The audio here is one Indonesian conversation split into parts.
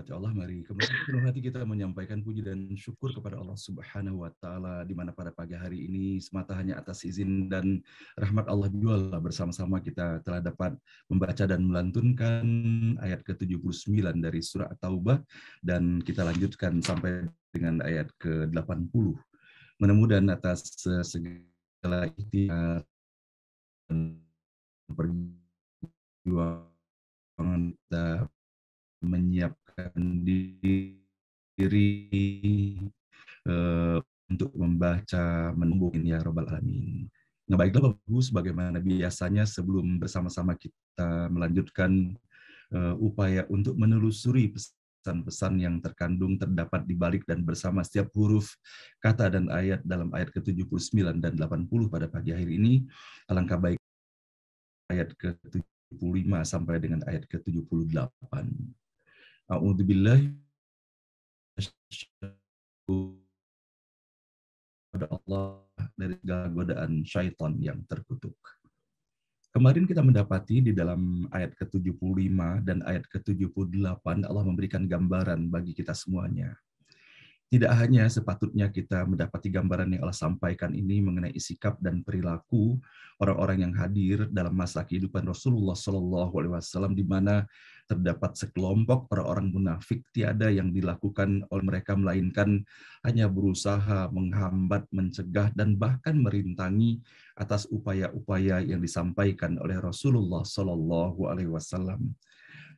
dirahmati ya Allah, mari kemudian penuh hati kita menyampaikan puji dan syukur kepada Allah Subhanahu wa taala di mana pada pagi hari ini semata hanya atas izin dan rahmat Allah jual bersama-sama kita telah dapat membaca dan melantunkan ayat ke-79 dari surah taubah dan kita lanjutkan sampai dengan ayat ke-80. mudah atas eh, segala ikhtiar dan perjuangan kita menyiap diri uh, untuk membaca menunggu ini ya robbal alamin. Nah baiklah Bapak Ibu, sebagaimana biasanya sebelum bersama-sama kita melanjutkan uh, upaya untuk menelusuri pesan-pesan yang terkandung terdapat di balik dan bersama setiap huruf, kata dan ayat dalam ayat ke-79 dan 80 pada pagi hari ini, alangkah baik ayat ke-75 sampai dengan ayat ke-78. A'udzu billahi pada Allah dari segala godaan syaitan yang terkutuk. Kemarin kita mendapati di dalam ayat ke-75 dan ayat ke-78 Allah memberikan gambaran bagi kita semuanya tidak hanya sepatutnya kita mendapati gambaran yang Allah sampaikan ini mengenai sikap dan perilaku orang-orang yang hadir dalam masa kehidupan Rasulullah Shallallahu Alaihi Wasallam, di mana terdapat sekelompok orang-orang munafik tiada yang dilakukan oleh mereka melainkan hanya berusaha menghambat, mencegah dan bahkan merintangi atas upaya-upaya yang disampaikan oleh Rasulullah Shallallahu Alaihi Wasallam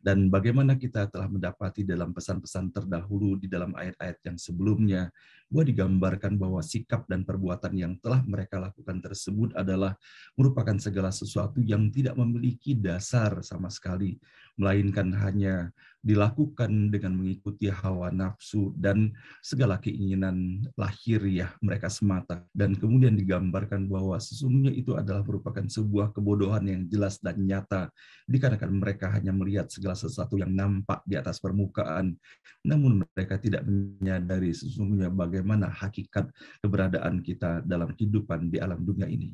dan bagaimana kita telah mendapati dalam pesan-pesan terdahulu di dalam ayat-ayat yang sebelumnya bahwa digambarkan bahwa sikap dan perbuatan yang telah mereka lakukan tersebut adalah merupakan segala sesuatu yang tidak memiliki dasar sama sekali melainkan hanya dilakukan dengan mengikuti hawa nafsu dan segala keinginan lahir ya mereka semata dan kemudian digambarkan bahwa sesungguhnya itu adalah merupakan sebuah kebodohan yang jelas dan nyata dikarenakan mereka hanya melihat segala sesuatu yang nampak di atas permukaan namun mereka tidak menyadari sesungguhnya bagaimana hakikat keberadaan kita dalam kehidupan di alam dunia ini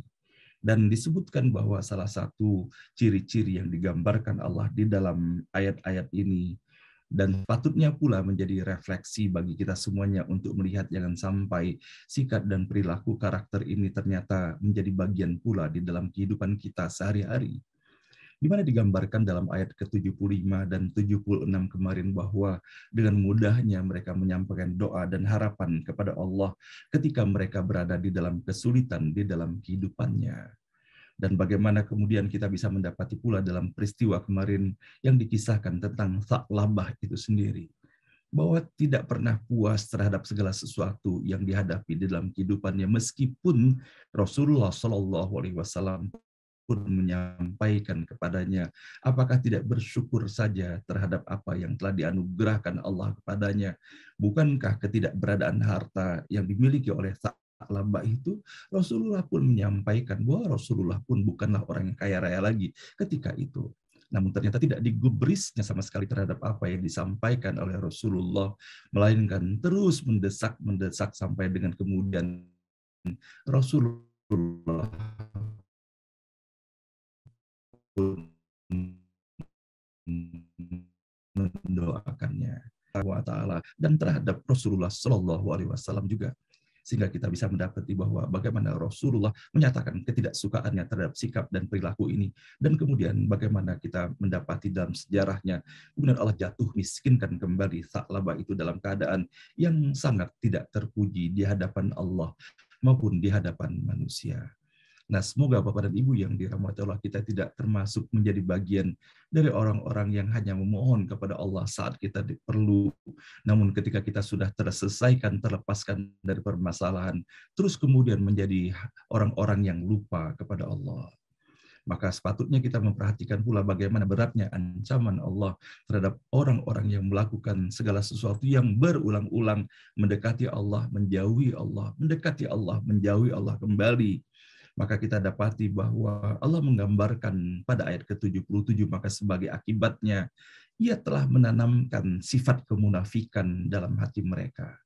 dan disebutkan bahwa salah satu ciri-ciri yang digambarkan Allah di dalam ayat-ayat ini dan patutnya pula menjadi refleksi bagi kita semuanya untuk melihat jangan sampai sikap dan perilaku karakter ini ternyata menjadi bagian pula di dalam kehidupan kita sehari-hari di mana digambarkan dalam ayat ke-75 dan 76 kemarin bahwa dengan mudahnya mereka menyampaikan doa dan harapan kepada Allah ketika mereka berada di dalam kesulitan di dalam kehidupannya dan bagaimana kemudian kita bisa mendapati pula dalam peristiwa kemarin yang dikisahkan tentang Sa'labah itu sendiri bahwa tidak pernah puas terhadap segala sesuatu yang dihadapi di dalam kehidupannya meskipun Rasulullah Shallallahu Alaihi Wasallam pun menyampaikan kepadanya. Apakah tidak bersyukur saja terhadap apa yang telah dianugerahkan Allah kepadanya? Bukankah ketidakberadaan harta yang dimiliki oleh lama itu, Rasulullah pun menyampaikan bahwa Rasulullah pun bukanlah orang yang kaya raya lagi ketika itu. Namun ternyata tidak digubrisnya sama sekali terhadap apa yang disampaikan oleh Rasulullah, melainkan terus mendesak-mendesak sampai dengan kemudian Rasulullah mendoakannya wa taala dan terhadap Rasulullah Shallallahu alaihi wasallam juga sehingga kita bisa mendapati bahwa bagaimana Rasulullah menyatakan ketidaksukaannya terhadap sikap dan perilaku ini dan kemudian bagaimana kita mendapati dalam sejarahnya kemudian Allah jatuh miskinkan kembali Sa'labah itu dalam keadaan yang sangat tidak terpuji di hadapan Allah maupun di hadapan manusia Nah, semoga Bapak dan Ibu yang dirahmati Allah kita tidak termasuk menjadi bagian dari orang-orang yang hanya memohon kepada Allah saat kita perlu. Namun ketika kita sudah terselesaikan, terlepaskan dari permasalahan, terus kemudian menjadi orang-orang yang lupa kepada Allah maka sepatutnya kita memperhatikan pula bagaimana beratnya ancaman Allah terhadap orang-orang yang melakukan segala sesuatu yang berulang-ulang mendekati Allah, menjauhi Allah, mendekati Allah, menjauhi Allah kembali maka kita dapati bahwa Allah menggambarkan pada ayat ke-77 maka sebagai akibatnya ia telah menanamkan sifat kemunafikan dalam hati mereka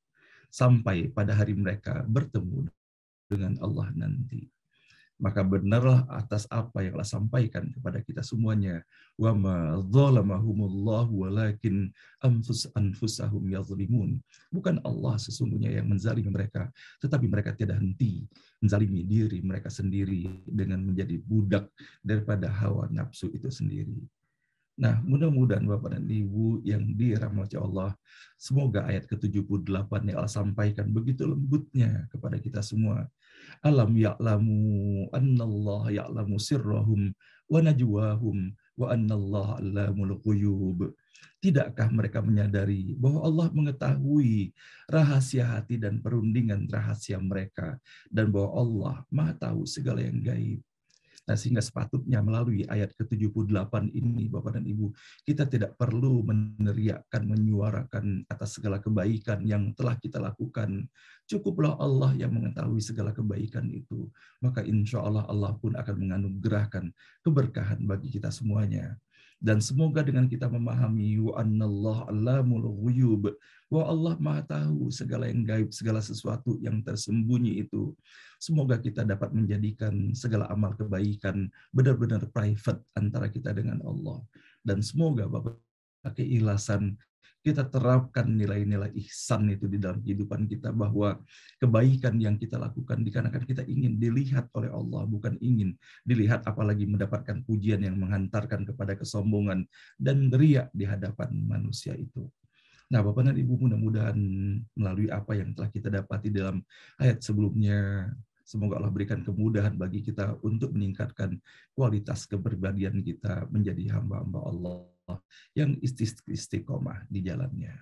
sampai pada hari mereka bertemu dengan Allah nanti maka benarlah atas apa yang telah sampaikan kepada kita semuanya. Wa ma walakin anfus anfusahum yazlimun. Bukan Allah sesungguhnya yang menzalimi mereka, tetapi mereka tidak henti menzalimi diri mereka sendiri dengan menjadi budak daripada hawa nafsu itu sendiri. Nah, mudah-mudahan Bapak dan Ibu yang dirahmati Allah, semoga ayat ke-78 yang Allah sampaikan begitu lembutnya kepada kita semua. Alam ya'lamu annallah ya'lamu sirrahum wa najwahum wa annallah allamul quyub. Tidakkah mereka menyadari bahwa Allah mengetahui rahasia hati dan perundingan rahasia mereka dan bahwa Allah Maha tahu segala yang gaib. Nah, sehingga sepatutnya melalui ayat ke-78 ini, Bapak dan Ibu, kita tidak perlu meneriakkan, menyuarakan atas segala kebaikan yang telah kita lakukan. Cukuplah Allah yang mengetahui segala kebaikan itu. Maka insya Allah Allah pun akan menganugerahkan keberkahan bagi kita semuanya dan semoga dengan kita memahami wa annallahu alamul ghuyub bahwa Allah Maha tahu segala yang gaib, segala sesuatu yang tersembunyi itu. Semoga kita dapat menjadikan segala amal kebaikan benar-benar private antara kita dengan Allah dan semoga Bapak keikhlasan, kita terapkan nilai-nilai ihsan itu di dalam kehidupan kita bahwa kebaikan yang kita lakukan dikarenakan kita ingin dilihat oleh Allah bukan ingin dilihat apalagi mendapatkan pujian yang menghantarkan kepada kesombongan dan riak di hadapan manusia itu. Nah, Bapak dan Ibu mudah-mudahan melalui apa yang telah kita dapati dalam ayat sebelumnya, semoga Allah berikan kemudahan bagi kita untuk meningkatkan kualitas keberbagian kita menjadi hamba-hamba Allah yang istiqomah di jalannya.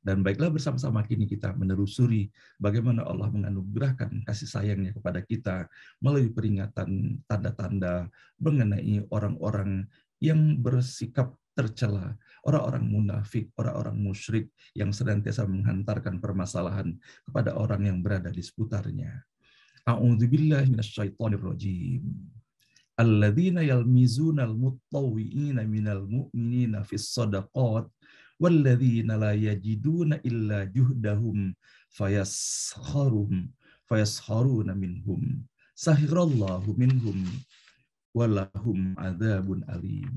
Dan baiklah bersama-sama kini kita menelusuri bagaimana Allah menganugerahkan kasih sayangnya kepada kita melalui peringatan tanda-tanda mengenai orang-orang yang bersikap tercela, orang-orang munafik, orang-orang musyrik yang senantiasa menghantarkan permasalahan kepada orang yang berada di seputarnya. A'udzubillahi alladzina yalmizuna almutawwi'ina minal mu'minina fis sadaqat walladzina la yajiduna illa juhdahum fayaskharum fayaskharuna minhum sahirallahu minhum walahum adzabun alim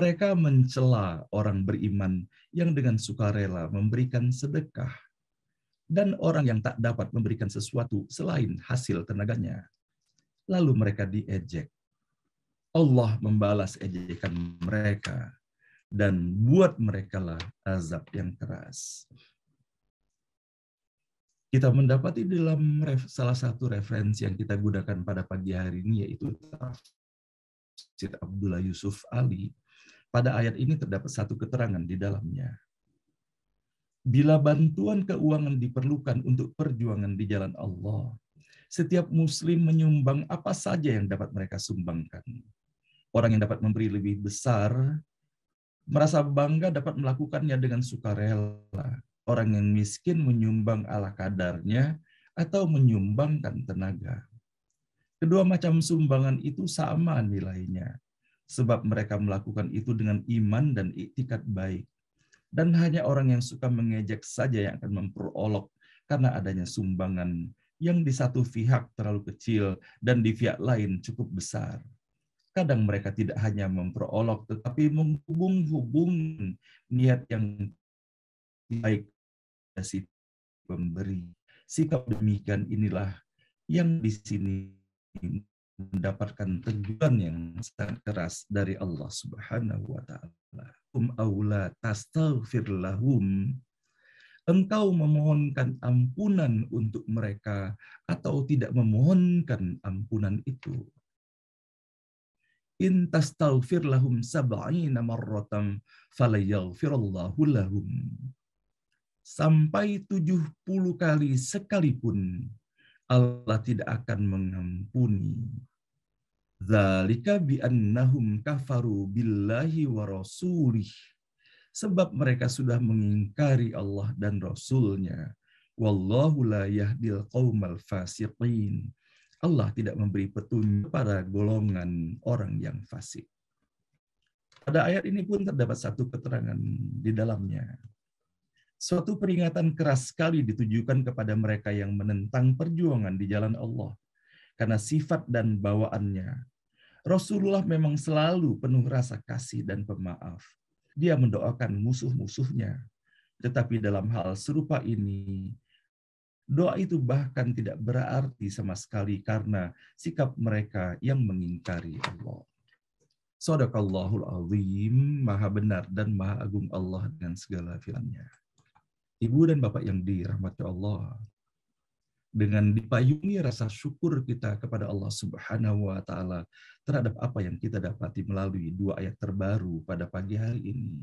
mereka mencela orang beriman yang dengan sukarela memberikan sedekah dan orang yang tak dapat memberikan sesuatu selain hasil tenaganya lalu mereka diejek. Allah membalas ejekan mereka dan buat merekalah azab yang keras. Kita mendapati dalam salah satu referensi yang kita gunakan pada pagi hari ini yaitu tafsir Abdullah Yusuf Ali. Pada ayat ini terdapat satu keterangan di dalamnya. Bila bantuan keuangan diperlukan untuk perjuangan di jalan Allah, setiap muslim menyumbang apa saja yang dapat mereka sumbangkan. Orang yang dapat memberi lebih besar merasa bangga dapat melakukannya dengan sukarela. Orang yang miskin menyumbang ala kadarnya atau menyumbangkan tenaga. Kedua macam sumbangan itu sama nilainya, sebab mereka melakukan itu dengan iman dan iktikat baik. Dan hanya orang yang suka mengejek saja yang akan memperolok karena adanya sumbangan yang di satu pihak terlalu kecil dan di pihak lain cukup besar. Kadang mereka tidak hanya memperolok, tetapi menghubung-hubung niat yang baik si pemberi. Sikap demikian inilah yang di sini mendapatkan teguran yang sangat keras dari Allah Subhanahu wa taala. Um aula tastaghfir lahum engkau memohonkan ampunan untuk mereka atau tidak memohonkan ampunan itu. In tastaghfir lahum sab'ina marratan falayaghfirallahu lahum. Sampai 70 kali sekalipun Allah tidak akan mengampuni. Zalika bi'annahum kafaru billahi wa rasulih sebab mereka sudah mengingkari Allah dan Rasul-Nya. Wallahu la yahdil qaumal fasiqin. Allah tidak memberi petunjuk pada golongan orang yang fasik. Pada ayat ini pun terdapat satu keterangan di dalamnya. Suatu peringatan keras sekali ditujukan kepada mereka yang menentang perjuangan di jalan Allah karena sifat dan bawaannya. Rasulullah memang selalu penuh rasa kasih dan pemaaf dia mendoakan musuh-musuhnya. Tetapi dalam hal serupa ini, doa itu bahkan tidak berarti sama sekali karena sikap mereka yang mengingkari Allah. Sadaqallahul azim, maha benar dan maha agung Allah dengan segala firman-Nya. Ibu dan Bapak yang dirahmati Allah, dengan dipayungi rasa syukur kita kepada Allah Subhanahu wa taala terhadap apa yang kita dapati melalui dua ayat terbaru pada pagi hari ini.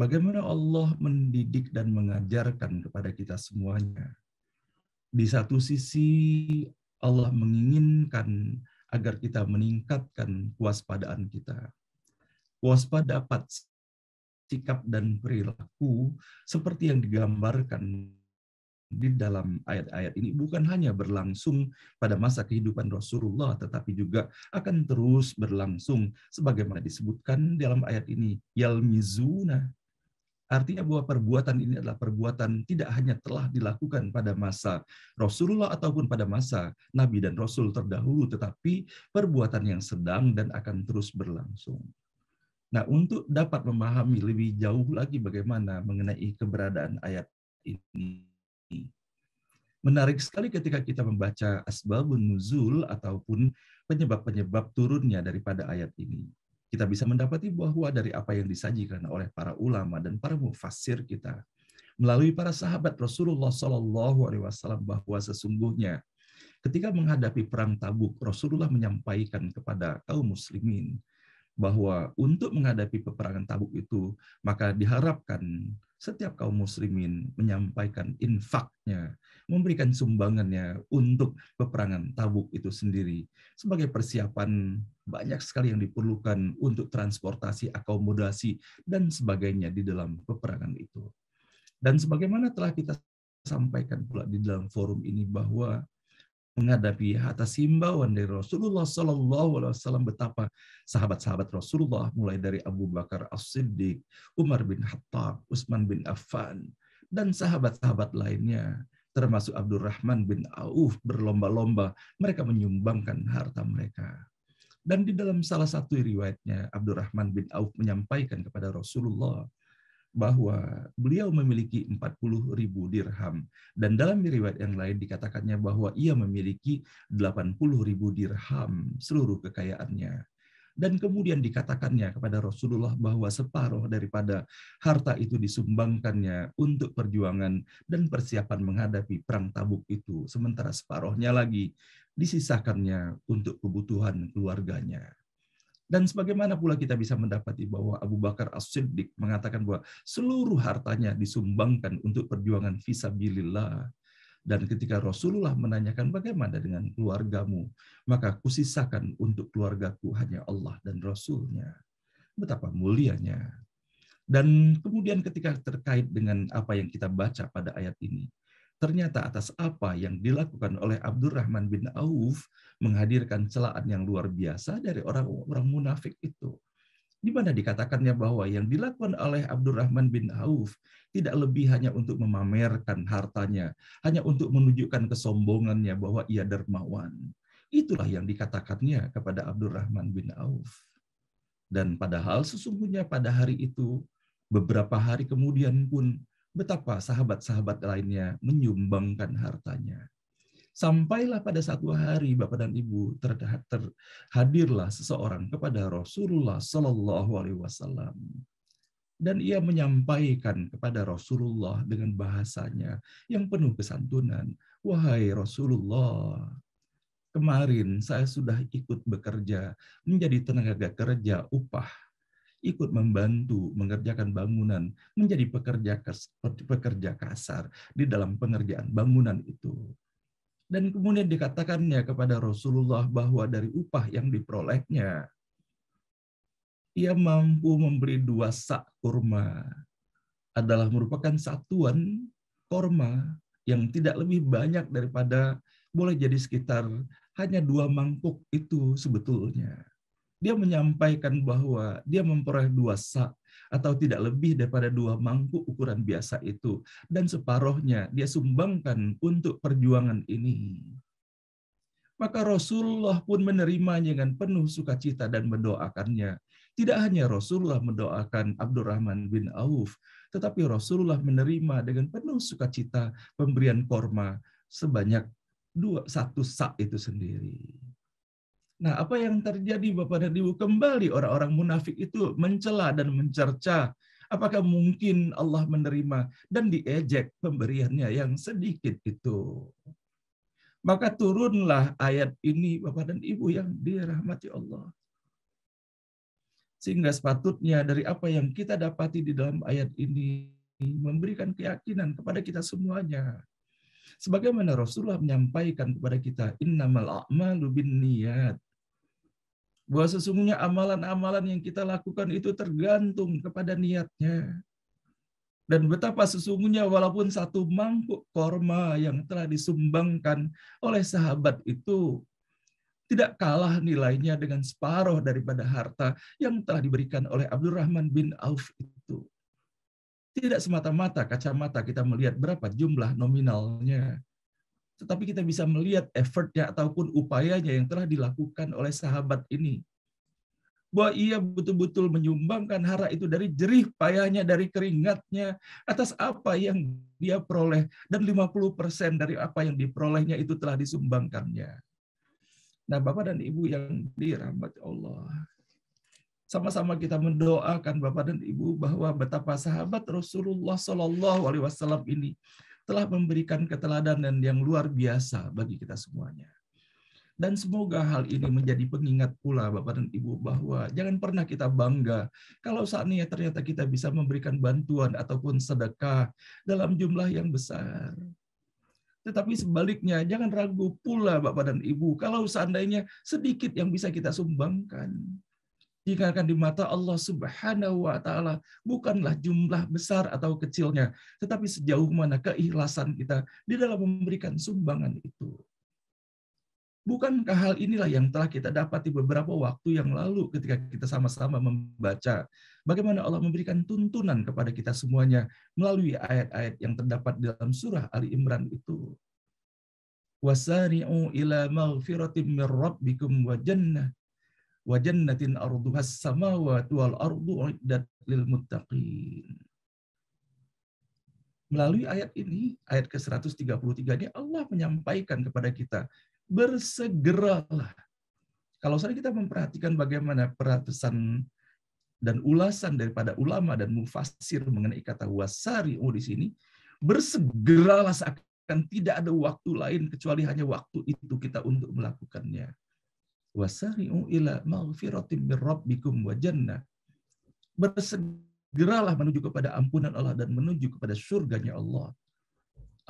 Bagaimana Allah mendidik dan mengajarkan kepada kita semuanya. Di satu sisi Allah menginginkan agar kita meningkatkan kewaspadaan kita. Kewaspadaan sikap dan perilaku seperti yang digambarkan di dalam ayat-ayat ini bukan hanya berlangsung pada masa kehidupan Rasulullah, tetapi juga akan terus berlangsung sebagaimana disebutkan dalam ayat ini. Yalmizuna. Artinya bahwa perbuatan ini adalah perbuatan tidak hanya telah dilakukan pada masa Rasulullah ataupun pada masa Nabi dan Rasul terdahulu, tetapi perbuatan yang sedang dan akan terus berlangsung. Nah, untuk dapat memahami lebih jauh lagi bagaimana mengenai keberadaan ayat ini, Menarik sekali ketika kita membaca asbabun nuzul ataupun penyebab-penyebab turunnya daripada ayat ini. Kita bisa mendapati bahwa dari apa yang disajikan oleh para ulama dan para mufassir kita melalui para sahabat Rasulullah Shallallahu Alaihi Wasallam bahwa sesungguhnya ketika menghadapi perang Tabuk Rasulullah menyampaikan kepada kaum muslimin bahwa untuk menghadapi peperangan Tabuk itu maka diharapkan setiap kaum muslimin menyampaikan infaknya, memberikan sumbangannya untuk peperangan Tabuk itu sendiri sebagai persiapan banyak sekali yang diperlukan untuk transportasi, akomodasi dan sebagainya di dalam peperangan itu. Dan sebagaimana telah kita sampaikan pula di dalam forum ini bahwa menghadapi atas himbauan dari Rasulullah Shallallahu Alaihi Wasallam betapa sahabat-sahabat Rasulullah mulai dari Abu Bakar As-Siddiq, Umar bin Khattab, Utsman bin Affan, dan sahabat-sahabat lainnya termasuk Abdurrahman bin Auf berlomba-lomba mereka menyumbangkan harta mereka. Dan di dalam salah satu riwayatnya Abdurrahman bin Auf menyampaikan kepada Rasulullah, bahwa beliau memiliki 40 ribu dirham. Dan dalam riwayat yang lain dikatakannya bahwa ia memiliki 80 ribu dirham seluruh kekayaannya. Dan kemudian dikatakannya kepada Rasulullah bahwa separuh daripada harta itu disumbangkannya untuk perjuangan dan persiapan menghadapi perang tabuk itu. Sementara separuhnya lagi disisakannya untuk kebutuhan keluarganya. Dan sebagaimana pula kita bisa mendapati bahwa Abu Bakar As-Siddiq mengatakan bahwa seluruh hartanya disumbangkan untuk perjuangan visabilillah. Dan ketika Rasulullah menanyakan bagaimana dengan keluargamu, maka kusisakan untuk keluargaku hanya Allah dan Rasulnya. Betapa mulianya. Dan kemudian ketika terkait dengan apa yang kita baca pada ayat ini, Ternyata atas apa yang dilakukan oleh Abdurrahman bin Auf menghadirkan celaan yang luar biasa dari orang-orang munafik itu. Di mana dikatakannya bahwa yang dilakukan oleh Abdurrahman bin Auf tidak lebih hanya untuk memamerkan hartanya, hanya untuk menunjukkan kesombongannya bahwa ia dermawan. Itulah yang dikatakannya kepada Abdurrahman bin Auf. Dan padahal sesungguhnya pada hari itu, beberapa hari kemudian pun betapa sahabat-sahabat lainnya menyumbangkan hartanya. Sampailah pada satu hari Bapak dan Ibu terhadirlah seseorang kepada Rasulullah Shallallahu Alaihi Wasallam dan ia menyampaikan kepada Rasulullah dengan bahasanya yang penuh kesantunan, wahai Rasulullah, kemarin saya sudah ikut bekerja menjadi tenaga kerja upah ikut membantu mengerjakan bangunan, menjadi pekerja pekerja kasar di dalam pengerjaan bangunan itu. Dan kemudian dikatakannya kepada Rasulullah bahwa dari upah yang diperolehnya, ia mampu membeli dua sak kurma. Adalah merupakan satuan korma yang tidak lebih banyak daripada boleh jadi sekitar hanya dua mangkuk itu sebetulnya dia menyampaikan bahwa dia memperoleh dua sak atau tidak lebih daripada dua mangkuk ukuran biasa itu dan separohnya dia sumbangkan untuk perjuangan ini maka Rasulullah pun menerimanya dengan penuh sukacita dan mendoakannya. Tidak hanya Rasulullah mendoakan Abdurrahman bin Auf, tetapi Rasulullah menerima dengan penuh sukacita pemberian korma sebanyak dua, satu sak itu sendiri. Nah, apa yang terjadi Bapak dan Ibu? Kembali orang-orang munafik itu mencela dan mencerca. Apakah mungkin Allah menerima dan diejek pemberiannya yang sedikit itu? Maka turunlah ayat ini Bapak dan Ibu yang dirahmati Allah. Sehingga sepatutnya dari apa yang kita dapati di dalam ayat ini memberikan keyakinan kepada kita semuanya sebagaimana Rasulullah menyampaikan kepada kita innamal a'malu niyat bahwa sesungguhnya amalan-amalan yang kita lakukan itu tergantung kepada niatnya. Dan betapa sesungguhnya walaupun satu mangkuk korma yang telah disumbangkan oleh sahabat itu tidak kalah nilainya dengan separuh daripada harta yang telah diberikan oleh Abdurrahman bin Auf itu. Tidak semata-mata kacamata kita melihat berapa jumlah nominalnya, tetapi kita bisa melihat effortnya ataupun upayanya yang telah dilakukan oleh sahabat ini. Bahwa ia betul-betul menyumbangkan hara itu dari jerih payahnya, dari keringatnya, atas apa yang dia peroleh. Dan 50% dari apa yang diperolehnya itu telah disumbangkannya. Nah Bapak dan Ibu yang dirahmati Allah, sama-sama kita mendoakan Bapak dan Ibu bahwa betapa sahabat Rasulullah Shallallahu Alaihi Wasallam ini telah memberikan keteladanan yang luar biasa bagi kita semuanya. Dan semoga hal ini menjadi pengingat pula Bapak dan Ibu bahwa jangan pernah kita bangga kalau saat ini ternyata kita bisa memberikan bantuan ataupun sedekah dalam jumlah yang besar. Tetapi sebaliknya, jangan ragu pula Bapak dan Ibu kalau seandainya sedikit yang bisa kita sumbangkan diingatkan di mata Allah Subhanahu wa taala bukanlah jumlah besar atau kecilnya, tetapi sejauh mana keikhlasan kita di dalam memberikan sumbangan itu. Bukankah hal inilah yang telah kita dapati beberapa waktu yang lalu ketika kita sama-sama membaca bagaimana Allah memberikan tuntunan kepada kita semuanya melalui ayat-ayat yang terdapat dalam surah Ali Imran itu. Wasari'u ila maghfiratim min rabbikum wa jannah wa jannatin arduha samawati wal ardu uiddat lil muttaqin. Melalui ayat ini, ayat ke-133 ini Allah menyampaikan kepada kita, bersegeralah. Kalau saja kita memperhatikan bagaimana peratusan dan ulasan daripada ulama dan mufasir mengenai kata wasari'u di sini, bersegeralah seakan tidak ada waktu lain kecuali hanya waktu itu kita untuk melakukannya wasari'u ila maghfiratin min rabbikum wa jannah. Bersegeralah menuju kepada ampunan Allah dan menuju kepada surganya Allah.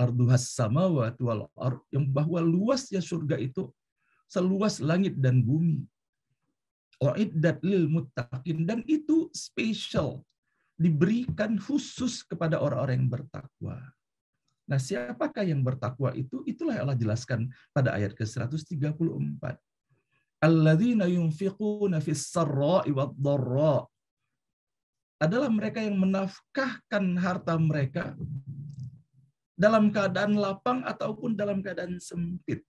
Arduhas samawat wal ar yang bahwa luasnya surga itu seluas langit dan bumi. Uiddat lil muttaqin dan itu spesial diberikan khusus kepada orang-orang yang bertakwa. Nah, siapakah yang bertakwa itu? Itulah yang Allah jelaskan pada ayat ke-134 alladzina yunfiquna fis sarra'i wad-dharra adalah mereka yang menafkahkan harta mereka dalam keadaan lapang ataupun dalam keadaan sempit.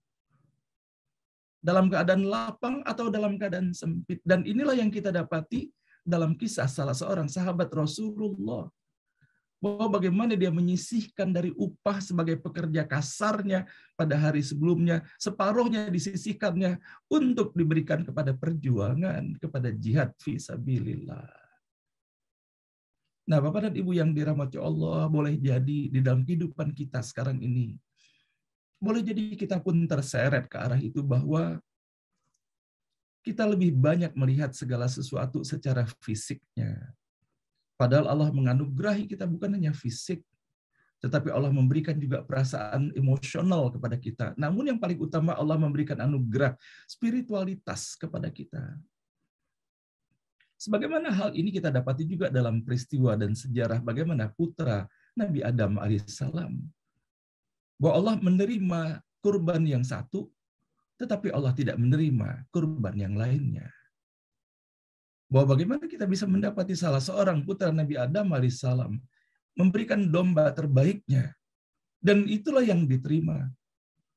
Dalam keadaan lapang atau dalam keadaan sempit. Dan inilah yang kita dapati dalam kisah salah seorang sahabat Rasulullah bahwa bagaimana dia menyisihkan dari upah sebagai pekerja kasarnya pada hari sebelumnya, separuhnya disisihkannya untuk diberikan kepada perjuangan, kepada jihad visabilillah. Nah, Bapak dan Ibu yang dirahmati Allah, boleh jadi di dalam kehidupan kita sekarang ini, boleh jadi kita pun terseret ke arah itu bahwa kita lebih banyak melihat segala sesuatu secara fisiknya, Padahal Allah menganugerahi kita bukan hanya fisik, tetapi Allah memberikan juga perasaan emosional kepada kita. Namun yang paling utama Allah memberikan anugerah spiritualitas kepada kita. Sebagaimana hal ini kita dapati juga dalam peristiwa dan sejarah bagaimana putra Nabi Adam alaihissalam. Bahwa Allah menerima kurban yang satu, tetapi Allah tidak menerima kurban yang lainnya bahwa bagaimana kita bisa mendapati salah seorang putra Nabi Adam alaihissalam memberikan domba terbaiknya dan itulah yang diterima.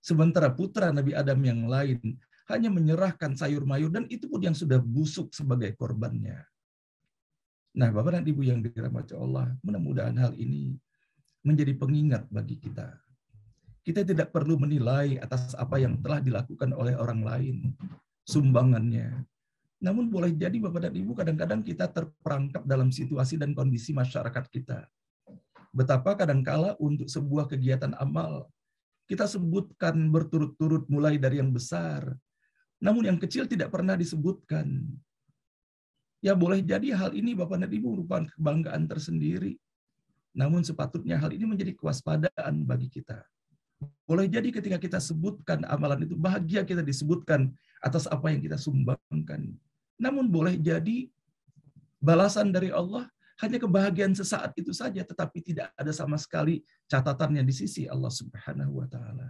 Sementara putra Nabi Adam yang lain hanya menyerahkan sayur mayur dan itu pun yang sudah busuk sebagai korbannya. Nah, Bapak dan Ibu yang dirahmati Allah, mudah-mudahan hal ini menjadi pengingat bagi kita. Kita tidak perlu menilai atas apa yang telah dilakukan oleh orang lain, sumbangannya, namun boleh jadi Bapak dan Ibu kadang-kadang kita terperangkap dalam situasi dan kondisi masyarakat kita. Betapa kadangkala untuk sebuah kegiatan amal, kita sebutkan berturut-turut mulai dari yang besar, namun yang kecil tidak pernah disebutkan. Ya boleh jadi hal ini Bapak dan Ibu merupakan kebanggaan tersendiri. Namun sepatutnya hal ini menjadi kewaspadaan bagi kita. Boleh jadi ketika kita sebutkan amalan itu, bahagia kita disebutkan atas apa yang kita sumbangkan. Namun boleh jadi balasan dari Allah hanya kebahagiaan sesaat itu saja, tetapi tidak ada sama sekali catatannya di sisi Allah Subhanahu wa Ta'ala.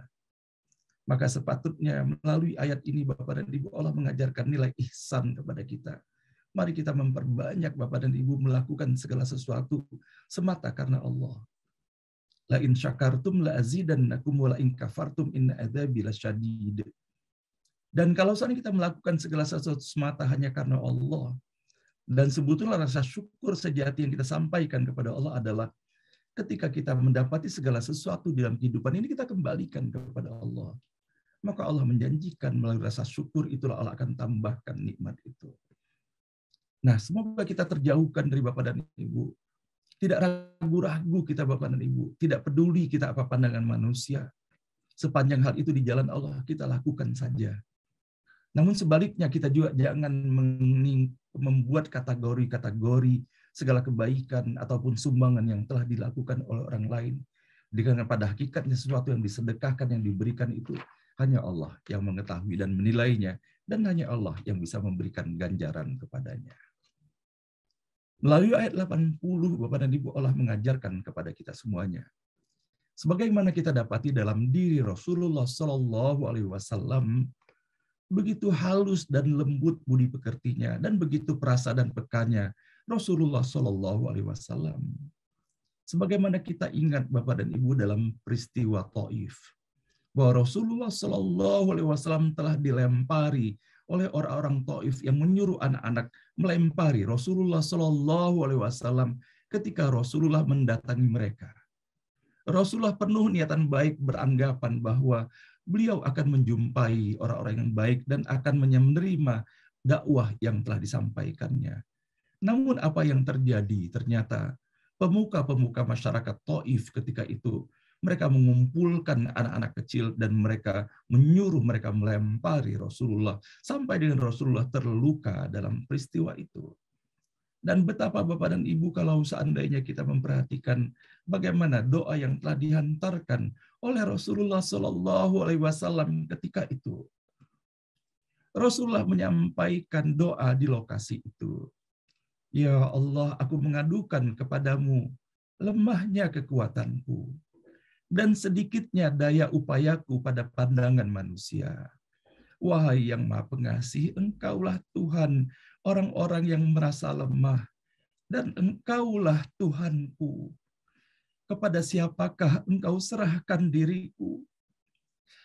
Maka sepatutnya melalui ayat ini Bapak dan Ibu Allah mengajarkan nilai ihsan kepada kita. Mari kita memperbanyak Bapak dan Ibu melakukan segala sesuatu semata karena Allah. La in syakartum la azidannakum wa la in kafartum inna adzabi lasyadid. Dan kalau seandainya kita melakukan segala sesuatu semata hanya karena Allah, dan sebetulnya rasa syukur sejati yang kita sampaikan kepada Allah adalah ketika kita mendapati segala sesuatu dalam kehidupan ini kita kembalikan kepada Allah. Maka Allah menjanjikan melalui rasa syukur itulah Allah akan tambahkan nikmat itu. Nah, semoga kita terjauhkan dari Bapak dan Ibu. Tidak ragu-ragu kita Bapak dan Ibu. Tidak peduli kita apa pandangan manusia. Sepanjang hal itu di jalan Allah, kita lakukan saja namun sebaliknya kita juga jangan membuat kategori-kategori segala kebaikan ataupun sumbangan yang telah dilakukan oleh orang lain. Dengan pada hakikatnya sesuatu yang disedekahkan, yang diberikan itu hanya Allah yang mengetahui dan menilainya, dan hanya Allah yang bisa memberikan ganjaran kepadanya. Melalui ayat 80, Bapak dan Ibu Allah mengajarkan kepada kita semuanya. Sebagaimana kita dapati dalam diri Rasulullah Shallallahu Alaihi Wasallam begitu halus dan lembut budi pekertinya dan begitu perasa dan pekanya Rasulullah Shallallahu Alaihi Wasallam. Sebagaimana kita ingat Bapak dan Ibu dalam peristiwa Taif bahwa Rasulullah Shallallahu Alaihi Wasallam telah dilempari oleh orang-orang Taif yang menyuruh anak-anak melempari Rasulullah Shallallahu Alaihi Wasallam ketika Rasulullah mendatangi mereka. Rasulullah penuh niatan baik beranggapan bahwa beliau akan menjumpai orang-orang yang baik dan akan menerima dakwah yang telah disampaikannya. Namun apa yang terjadi? Ternyata pemuka-pemuka masyarakat Taif ketika itu mereka mengumpulkan anak-anak kecil dan mereka menyuruh mereka melempari Rasulullah sampai dengan Rasulullah terluka dalam peristiwa itu. Dan betapa Bapak dan Ibu kalau seandainya kita memperhatikan bagaimana doa yang telah dihantarkan oleh Rasulullah Shallallahu Alaihi Wasallam ketika itu. Rasulullah menyampaikan doa di lokasi itu. Ya Allah, aku mengadukan kepadamu lemahnya kekuatanku dan sedikitnya daya upayaku pada pandangan manusia. Wahai yang maha pengasih, engkaulah Tuhan orang-orang yang merasa lemah, dan engkaulah Tuhanku kepada siapakah engkau serahkan diriku?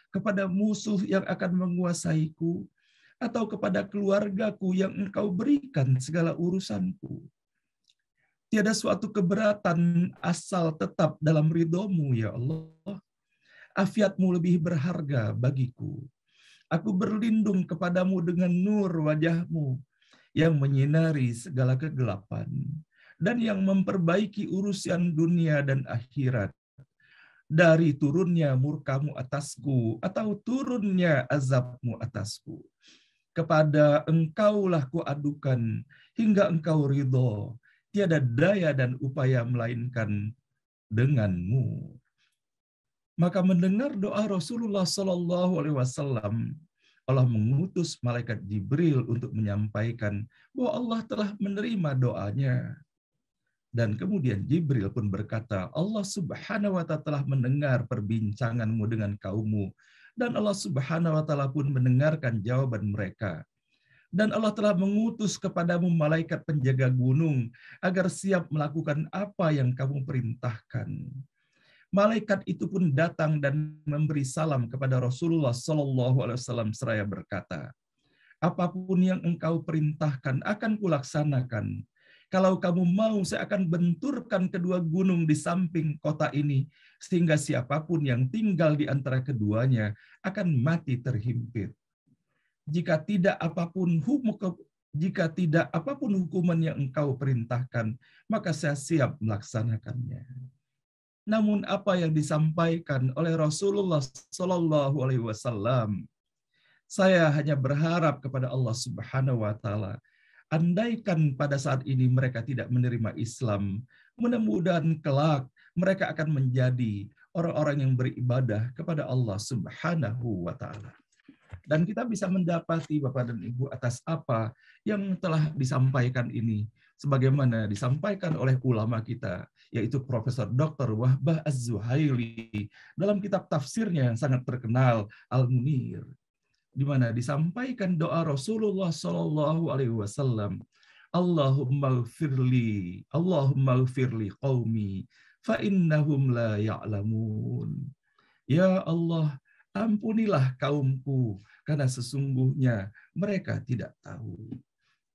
Kepada musuh yang akan menguasaiku? Atau kepada keluargaku yang engkau berikan segala urusanku? Tiada suatu keberatan asal tetap dalam ridomu, ya Allah. Afiatmu lebih berharga bagiku. Aku berlindung kepadamu dengan nur wajahmu yang menyinari segala kegelapan dan yang memperbaiki urusan dunia dan akhirat. Dari turunnya murkamu atasku, atau turunnya azabmu atasku. Kepada engkaulah kuadukan, hingga engkau ridho. Tiada daya dan upaya melainkan denganmu. Maka mendengar doa Rasulullah Shallallahu Alaihi Wasallam, Allah mengutus malaikat Jibril untuk menyampaikan bahwa Allah telah menerima doanya dan kemudian Jibril pun berkata, Allah subhanahu wa ta'ala telah mendengar perbincanganmu dengan kaummu. Dan Allah subhanahu wa ta'ala pun mendengarkan jawaban mereka. Dan Allah telah mengutus kepadamu malaikat penjaga gunung agar siap melakukan apa yang kamu perintahkan. Malaikat itu pun datang dan memberi salam kepada Rasulullah Shallallahu Alaihi Wasallam seraya berkata, apapun yang engkau perintahkan akan kulaksanakan kalau kamu mau, saya akan benturkan kedua gunung di samping kota ini, sehingga siapapun yang tinggal di antara keduanya akan mati terhimpit. Jika tidak apapun hukum jika tidak apapun hukuman yang engkau perintahkan, maka saya siap melaksanakannya. Namun apa yang disampaikan oleh Rasulullah Shallallahu Alaihi Wasallam saya hanya berharap kepada Allah Subhanahu wa taala andaikan pada saat ini mereka tidak menerima Islam, mudah-mudahan kelak mereka akan menjadi orang-orang yang beribadah kepada Allah Subhanahu wa taala. Dan kita bisa mendapati Bapak dan Ibu atas apa yang telah disampaikan ini sebagaimana disampaikan oleh ulama kita yaitu Profesor Dr. Wahbah Az-Zuhaili dalam kitab tafsirnya yang sangat terkenal Al-Munir di mana disampaikan doa Rasulullah Shallallahu Alaihi Wasallam. Allahumma firli, Allahumma firli qaumi, fa innahum la ya'lamun. Ya Allah, ampunilah kaumku, karena sesungguhnya mereka tidak tahu.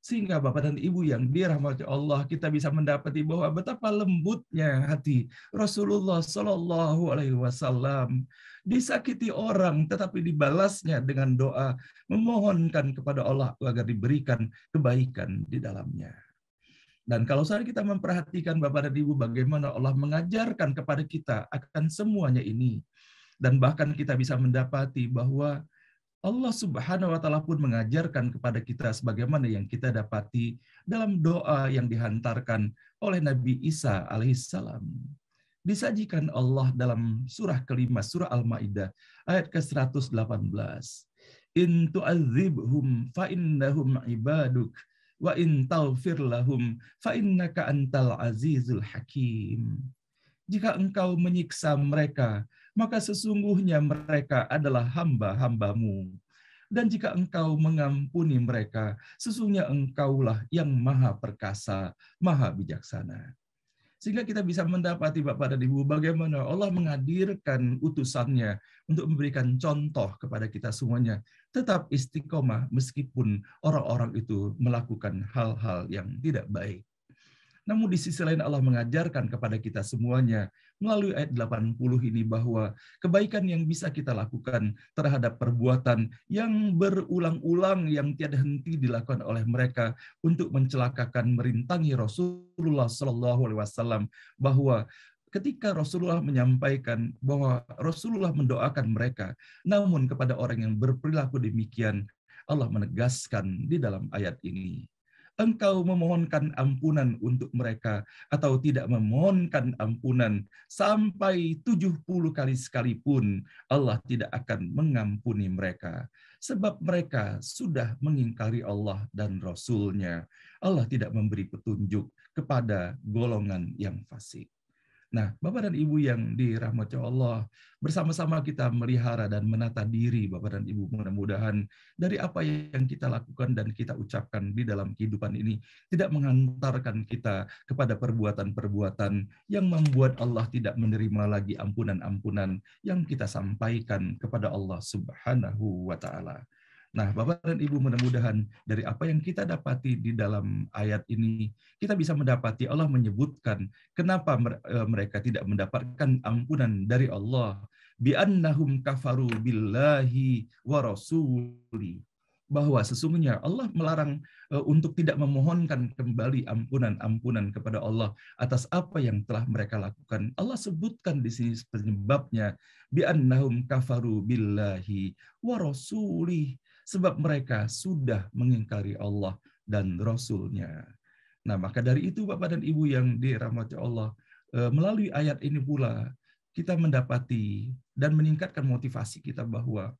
Sehingga Bapak dan Ibu yang dirahmati Allah, kita bisa mendapati bahwa betapa lembutnya hati Rasulullah Shallallahu Alaihi Wasallam disakiti orang tetapi dibalasnya dengan doa memohonkan kepada Allah agar diberikan kebaikan di dalamnya. Dan kalau saat kita memperhatikan Bapak dan Ibu bagaimana Allah mengajarkan kepada kita akan semuanya ini. Dan bahkan kita bisa mendapati bahwa Allah Subhanahu wa taala pun mengajarkan kepada kita sebagaimana yang kita dapati dalam doa yang dihantarkan oleh Nabi Isa alaihissalam. Disajikan Allah dalam surah kelima surah Al-Maidah ayat ke-118. In tu'adzibhum fa innahum ibaduk wa in taghfir lahum fa innaka antal azizul hakim. Jika engkau menyiksa mereka, maka sesungguhnya mereka adalah hamba-hambamu. Dan jika engkau mengampuni mereka, sesungguhnya engkaulah yang maha perkasa, maha bijaksana. Sehingga kita bisa mendapati Bapak dan Ibu bagaimana Allah menghadirkan utusannya untuk memberikan contoh kepada kita semuanya. Tetap istiqomah meskipun orang-orang itu melakukan hal-hal yang tidak baik. Namun di sisi lain Allah mengajarkan kepada kita semuanya melalui ayat 80 ini bahwa kebaikan yang bisa kita lakukan terhadap perbuatan yang berulang-ulang yang tiada henti dilakukan oleh mereka untuk mencelakakan merintangi Rasulullah Shallallahu alaihi wasallam bahwa ketika Rasulullah menyampaikan bahwa Rasulullah mendoakan mereka, namun kepada orang yang berperilaku demikian, Allah menegaskan di dalam ayat ini engkau memohonkan ampunan untuk mereka atau tidak memohonkan ampunan sampai 70 kali sekalipun Allah tidak akan mengampuni mereka sebab mereka sudah mengingkari Allah dan Rasul-Nya. Allah tidak memberi petunjuk kepada golongan yang fasik. Nah, Bapak dan Ibu yang dirahmati Allah, bersama-sama kita melihara dan menata diri Bapak dan Ibu mudah-mudahan dari apa yang kita lakukan dan kita ucapkan di dalam kehidupan ini tidak mengantarkan kita kepada perbuatan-perbuatan yang membuat Allah tidak menerima lagi ampunan-ampunan yang kita sampaikan kepada Allah Subhanahu wa taala. Nah, Bapak dan Ibu mudah-mudahan dari apa yang kita dapati di dalam ayat ini, kita bisa mendapati Allah menyebutkan kenapa e, mereka tidak mendapatkan ampunan dari Allah. Bi'annahum kafaru billahi wa rasuli. Bahwa sesungguhnya Allah melarang e, untuk tidak memohonkan kembali ampunan-ampunan kepada Allah atas apa yang telah mereka lakukan. Allah sebutkan di sini penyebabnya. Bi'annahum kafaru billahi wa rasuli Sebab mereka sudah mengingkari Allah dan Rasulnya. Nah, maka dari itu Bapak dan Ibu yang dirahmati Allah, eh, melalui ayat ini pula kita mendapati dan meningkatkan motivasi kita bahwa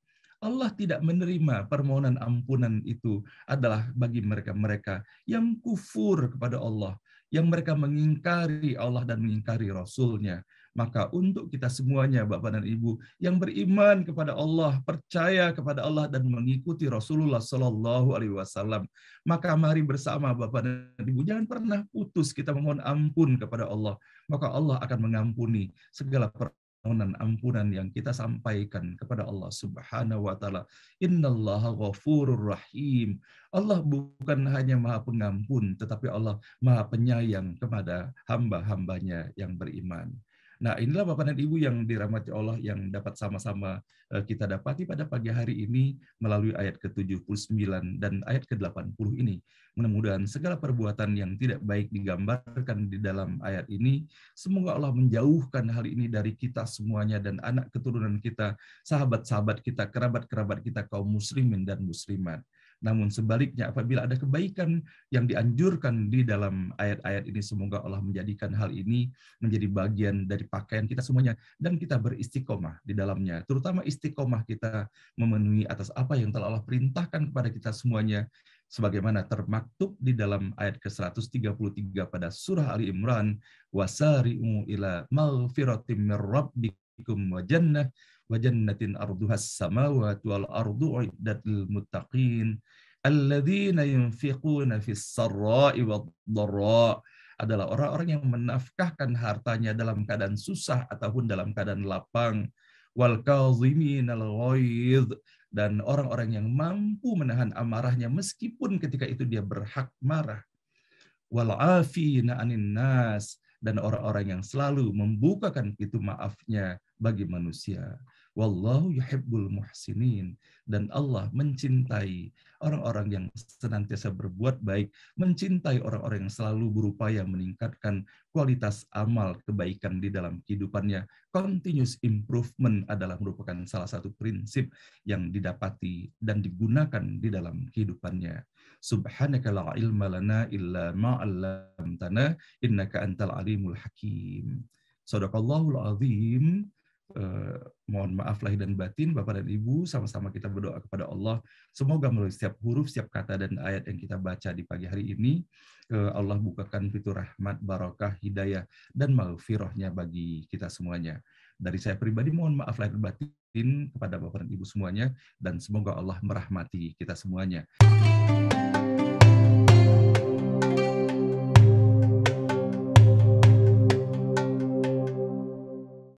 Allah tidak menerima permohonan ampunan itu adalah bagi mereka-mereka yang kufur kepada Allah, yang mereka mengingkari Allah dan mengingkari Rasulnya. Maka untuk kita semuanya Bapak dan Ibu yang beriman kepada Allah, percaya kepada Allah dan mengikuti Rasulullah Shallallahu alaihi wasallam, maka mari bersama Bapak dan Ibu jangan pernah putus kita memohon ampun kepada Allah, maka Allah akan mengampuni segala permohonan ampunan yang kita sampaikan kepada Allah Subhanahu wa taala. Innallaha ghafurur rahim. Allah bukan hanya Maha Pengampun, tetapi Allah Maha Penyayang kepada hamba-hambanya yang beriman. Nah, inilah Bapak dan Ibu yang dirahmati Allah yang dapat sama-sama eh, kita dapati pada pagi hari ini melalui ayat ke-79 dan ayat ke-80 ini. Mudah-mudahan segala perbuatan yang tidak baik digambarkan di dalam ayat ini, semoga Allah menjauhkan hal ini dari kita semuanya dan anak keturunan kita, sahabat-sahabat kita, kerabat-kerabat kita, kaum muslimin dan muslimat. Namun sebaliknya apabila ada kebaikan yang dianjurkan di dalam ayat-ayat ini semoga Allah menjadikan hal ini menjadi bagian dari pakaian kita semuanya dan kita beristiqomah di dalamnya. Terutama istiqomah kita memenuhi atas apa yang telah Allah perintahkan kepada kita semuanya sebagaimana termaktub di dalam ayat ke-133 pada surah Ali Imran wasari'u ila maghfiratin mir rabbikum wa jannatin arduhas samawati wal ardu uiddat lil muttaqin alladzina yunfiquna fis sarra'i wad dharra' adalah orang-orang yang menafkahkan hartanya dalam keadaan susah ataupun dalam keadaan lapang wal kazimin ghaiz dan orang-orang yang mampu menahan amarahnya meskipun ketika itu dia berhak marah wal afina anin nas dan orang-orang yang selalu membukakan pintu maafnya bagi manusia. Wallahu yuhibbul muhsinin. Dan Allah mencintai orang-orang yang senantiasa berbuat baik, mencintai orang-orang yang selalu berupaya meningkatkan kualitas amal kebaikan di dalam kehidupannya. Continuous improvement adalah merupakan salah satu prinsip yang didapati dan digunakan di dalam kehidupannya. Subhanaka la ilma lana illa ma'allamtana innaka antal alimul hakim. Sadaqallahul azim. Eh, mohon maaf lahir dan batin Bapak dan Ibu sama-sama kita berdoa kepada Allah semoga melalui setiap huruf setiap kata dan ayat yang kita baca di pagi hari ini eh, Allah bukakan pintu rahmat barokah hidayah dan maghfirahnya bagi kita semuanya dari saya pribadi mohon maaf lahir dan batin kepada Bapak dan Ibu semuanya dan semoga Allah merahmati kita semuanya.